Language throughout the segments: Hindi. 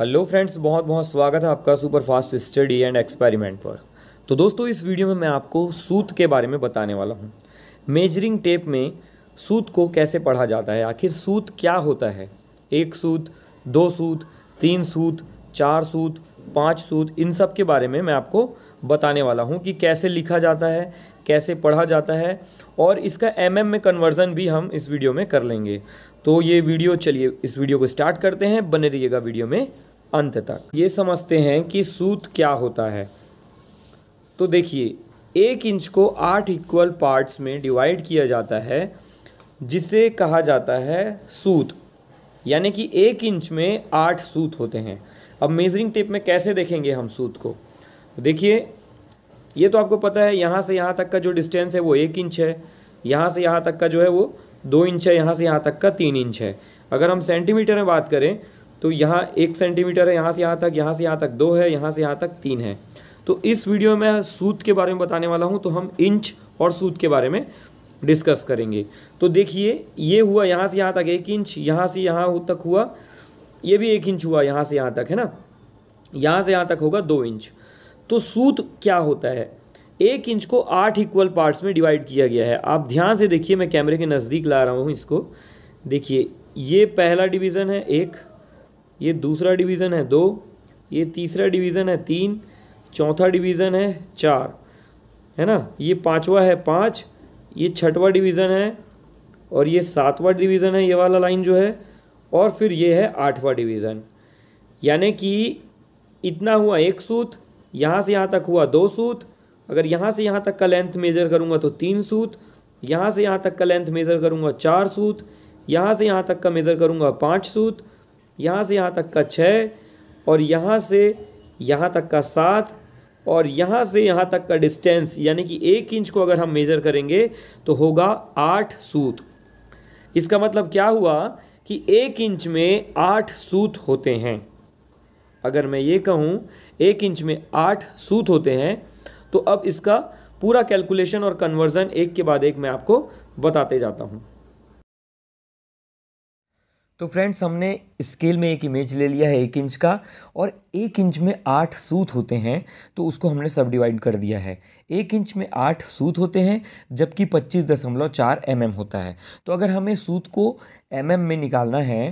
हेलो फ्रेंड्स बहुत बहुत स्वागत है आपका super fast study and experiment पर तो दोस्तों इस वीडियो में मैं आपको सूत के बारे में बताने वाला हूँ मेजरिंग टेप में सूत को कैसे पढ़ा जाता है आखिर सूत क्या होता है एक सूत दो सूत तीन सूत चार सूत पाँच सूत इन सब के बारे में मैं आपको बताने वाला हूँ कि कैसे लिखा जाता है कैसे पढ़ा जाता है और इसका एम में कन्वर्ज़न भी हम इस वीडियो में कर लेंगे तो ये वीडियो चलिए इस वीडियो को स्टार्ट करते हैं बने रहिएगा वीडियो में अंत तक ये समझते हैं कि सूत क्या होता है तो देखिए एक इंच को आठ इक्वल पार्ट्स में डिवाइड किया जाता है जिसे कहा जाता है सूत यानी कि एक इंच में आठ सूत होते हैं अब मेजरिंग टेप में कैसे देखेंगे हम सूत को देखिए ये तो आपको पता है यहाँ से यहाँ तक का जो डिस्टेंस है वो एक इंच है यहाँ से यहाँ तक का जो है वो दो इंच है यहाँ से यहाँ तक का तीन इंच है अगर हम सेंटीमीटर में बात करें तो यहाँ एक सेंटीमीटर है यहाँ से यहाँ तक यहाँ से यहाँ तक दो है यहाँ से यहाँ तक तीन है तो इस वीडियो में सूत के बारे में बताने वाला हूँ तो हम इंच और सूत के बारे में डिस्कस करेंगे तो देखिए ये हुआ यहाँ से यहाँ तक एक इंच यहाँ से यहाँ तक हुआ ये भी एक इंच हुआ यहाँ से यहाँ तक है ना यहाँ से यहाँ तक होगा दो इंच तो सूत क्या होता है एक इंच को आठ इक्वल पार्ट्स में डिवाइड किया गया है आप ध्यान से देखिए मैं कैमरे के नज़दीक ला रहा हूँ इसको देखिए ये पहला डिवीज़न है एक ये दूसरा डिवीज़न है दो ये तीसरा डिवीज़न है तीन चौथा डिवीज़न है चार है ना ये पांचवा है पाँच ये छठवा डिवीज़न है और ये सातवा डिवीज़न है ये वाला लाइन जो है और फिर ये है आठवा डिवीज़न यानी कि इतना हुआ एक सूत यहाँ से यहाँ तक हुआ दो सूत अगर यहाँ से यहाँ तक का लेंथ मेज़र करूँगा तो तीन सूत यहाँ से यहाँ तक का लेंथ मेज़र करूँगा चार सूत यहाँ से यहाँ तक का मेज़र करूँगा पाँच सूत यहाँ से यहाँ तक का छः और यहाँ से यहाँ तक का सात और यहाँ से यहाँ तक का डिस्टेंस यानी कि एक इंच को अगर हम मेज़र करेंगे तो होगा आठ सूत इसका मतलब क्या हुआ कि एक इंच में आठ सूत होते हैं अगर मैं ये कहूँ एक इंच में आठ सूत होते हैं तो अब इसका पूरा कैलकुलेशन और कन्वर्जन एक के बाद एक मैं आपको बताते जाता हूँ तो फ्रेंड्स हमने स्केल में एक इमेज ले लिया है एक इंच का और एक इंच में आठ सूत होते हैं तो उसको हमने सब डिवाइड कर दिया है एक इंच में आठ सूत होते हैं जबकि पच्चीस दशमलव चार एम होता है तो अगर हमें सूत को एम mm में निकालना है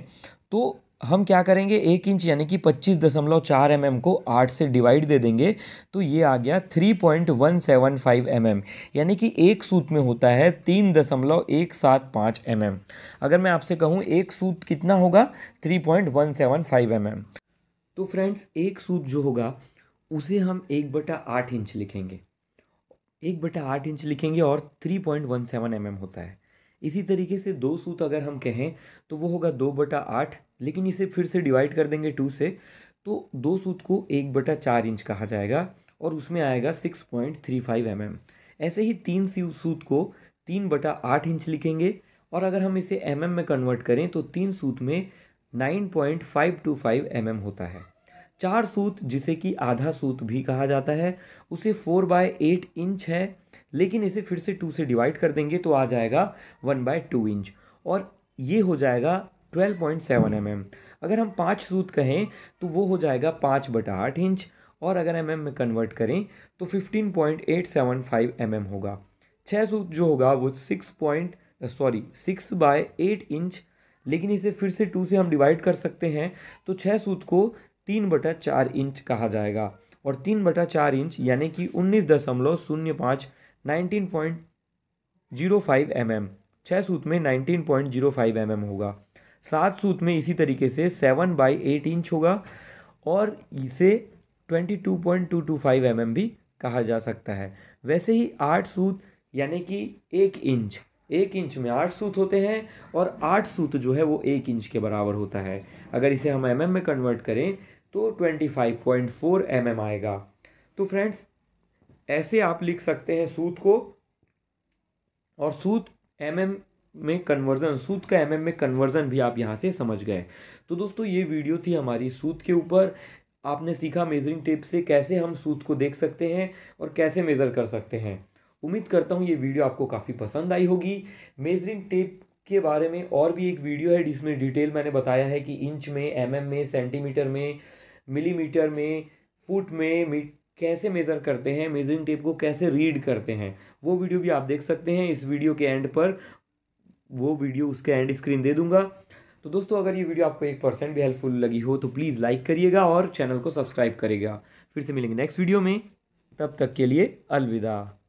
तो हम क्या करेंगे एक इंच यानी कि पच्चीस दशमलव चार एम एम को आठ से डिवाइड दे देंगे तो ये आ गया three point one seven five M M यानी कि एक सूत में होता है तीन दशमलव एक सात पाँच एम एम अगर मैं आपसे कहूँ एक सूत कितना होगा three point one seven five M M तो फ्रेंड्स एक सूत जो होगा उसे हम एक बटा आठ इंच लिखेंगे एक बटा आठ इंच लिखेंगे और three point one seven M M होता है इसी तरीके से दो सूत अगर हम कहें तो वो होगा दो बटा आठ लेकिन इसे फिर से डिवाइड कर देंगे टू से तो दो सूत को एक बटा चार इंच कहा जाएगा और उसमें आएगा six point three five M M ऐसे ही तीन सूत को तीन बटा आठ इंच लिखेंगे और अगर हम इसे एम mm में कन्वर्ट करें तो तीन सूत में nine point five two five M M होता है चार सूत जिसे कि आधा सूत भी कहा जाता है उसे फोर बाय एट इंच है लेकिन इसे फिर से टू से डिवाइड कर देंगे तो आ जाएगा वन बाय टू इंच और ये हो जाएगा twelve point seven M M अगर हम पाँच सूत कहें तो वो हो जाएगा पाँच बटा आठ इंच और अगर एम mm में कन्वर्ट करें तो fifteen point eight seven five M M होगा छः सूत जो होगा वो six point sorry six by eight inch लेकिन इसे फिर से टू से हम डिवाइड कर सकते हैं तो छः सूत को तीन बटा चार इंच कहा जाएगा और तीन बटा चार इंच यानी कि उन्नीस दशमलव शून्य पाँच nineteen point zero five M M छः सूत में nineteen point zero five M M होगा सात सूत में इसी तरीके से सेवन बाई एट इंच होगा और इसे twenty two point two two five M M भी कहा जा सकता है वैसे ही आठ सूत यानी कि एक इंच एक इंच में आठ सूत होते हैं और आठ सूत जो है वो एक इंच के बराबर होता है अगर इसे हम एम mm में कन्वर्ट करें तो twenty five point four M M आएगा तो फ्रेंड्स ऐसे आप लिख सकते हैं सूद को और सूत एम mm में कन्वर्जन सूत का एम mm में कन्वर्जन भी आप यहाँ से समझ गए तो दोस्तों ये वीडियो थी हमारी सूत के ऊपर आपने सीखा मेजरिंग टेप से कैसे हम सूत को देख सकते हैं और कैसे मेज़र कर सकते हैं उम्मीद करता हूँ ये वीडियो आपको काफ़ी पसंद आई होगी मेजरिंग टेप के बारे में और भी एक वीडियो है जिसमें डिटेल मैंने बताया है कि इंच में एमएम mm में सेंटीमीटर में मिलीमीटर में फुट में कैसे मेज़र करते हैं मेजरिंग टेप को कैसे रीड करते हैं वो वीडियो भी आप देख सकते हैं इस वीडियो के एंड पर वो वीडियो उसके एंड स्क्रीन दे दूंगा तो दोस्तों अगर ये वीडियो आपको एक परसेंट भी हेल्पफुल लगी हो तो प्लीज़ लाइक करिएगा और चैनल को सब्सक्राइब करेगा फिर से मिलेंगे नेक्स्ट वीडियो में तब तक के लिए अलविदा